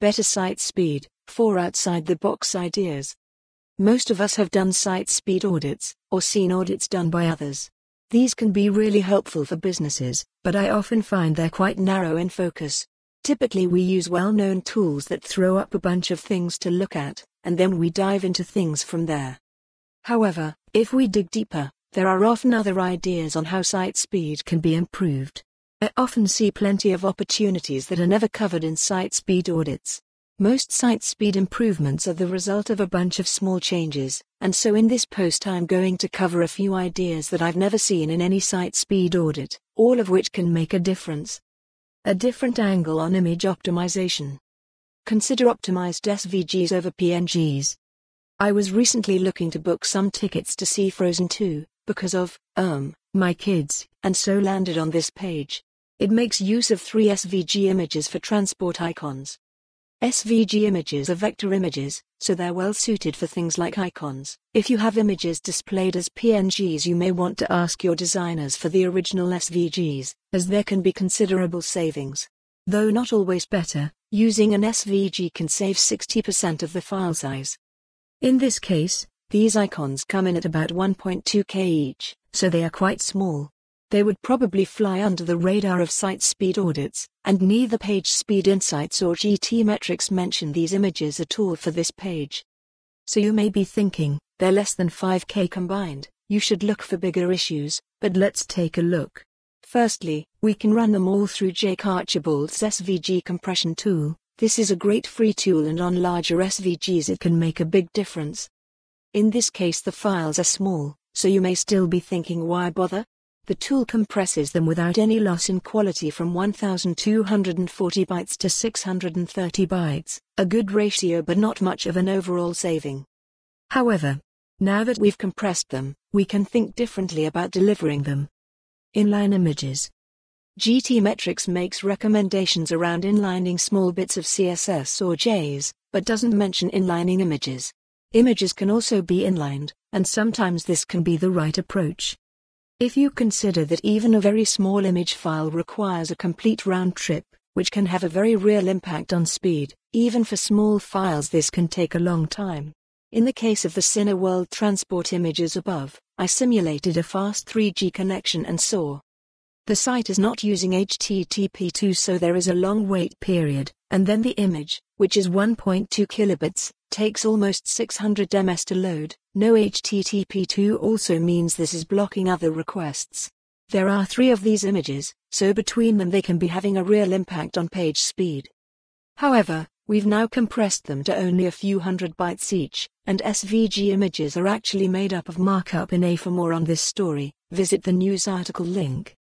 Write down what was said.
better site speed, four outside the box ideas. Most of us have done site speed audits, or seen audits done by others. These can be really helpful for businesses, but I often find they're quite narrow in focus. Typically, we use well known tools that throw up a bunch of things to look at, and then we dive into things from there. However, if we dig deeper, there are often other ideas on how site speed can be improved. I often see plenty of opportunities that are never covered in site speed audits. Most site speed improvements are the result of a bunch of small changes, and so in this post I'm going to cover a few ideas that I've never seen in any site speed audit, all of which can make a difference. A different angle on image optimization. Consider optimized SVGs over PNGs. I was recently looking to book some tickets to see Frozen 2 because of, um, my kids, and so landed on this page. It makes use of three SVG images for transport icons. SVG images are vector images, so they're well suited for things like icons. If you have images displayed as PNGs, you may want to ask your designers for the original SVGs, as there can be considerable savings. Though not always better, using an SVG can save 60% of the file size. In this case, these icons come in at about 1.2K each, so they are quite small. They would probably fly under the radar of site speed audits, and neither Page Speed Insights or GT Metrics mention these images at all for this page. So you may be thinking, they're less than 5k combined, you should look for bigger issues, but let's take a look. Firstly, we can run them all through Jake Archibald's SVG compression tool. This is a great free tool and on larger SVGs it can make a big difference. In this case the files are small, so you may still be thinking why bother? The tool compresses them without any loss in quality from 1240 bytes to 630 bytes, a good ratio but not much of an overall saving. However, now that we've compressed them, we can think differently about delivering them. Inline images. GT Metrics makes recommendations around inlining small bits of CSS or JS, but doesn't mention inlining images. Images can also be inlined, and sometimes this can be the right approach. If you consider that even a very small image file requires a complete round trip, which can have a very real impact on speed, even for small files this can take a long time. In the case of the Cineworld transport images above, I simulated a fast 3G connection and saw. The site is not using HTTP2 so there is a long wait period, and then the image, which is 1.2 kilobits, Takes almost 600 ms to load, no HTTP2 also means this is blocking other requests. There are three of these images, so between them they can be having a real impact on page speed. However, we've now compressed them to only a few hundred bytes each, and SVG images are actually made up of markup in A. For more on this story, visit the news article link.